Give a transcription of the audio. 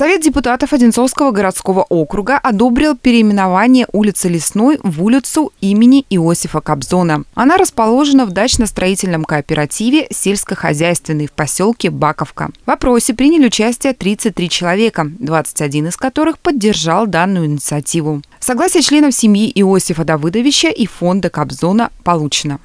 Совет депутатов Одинцовского городского округа одобрил переименование улицы Лесной в улицу имени Иосифа Кобзона. Она расположена в дачно-строительном кооперативе сельскохозяйственный в поселке Баковка. В вопросе приняли участие 33 человека, 21 из которых поддержал данную инициативу. Согласие членов семьи Иосифа Давыдовича и фонда Кобзона получено.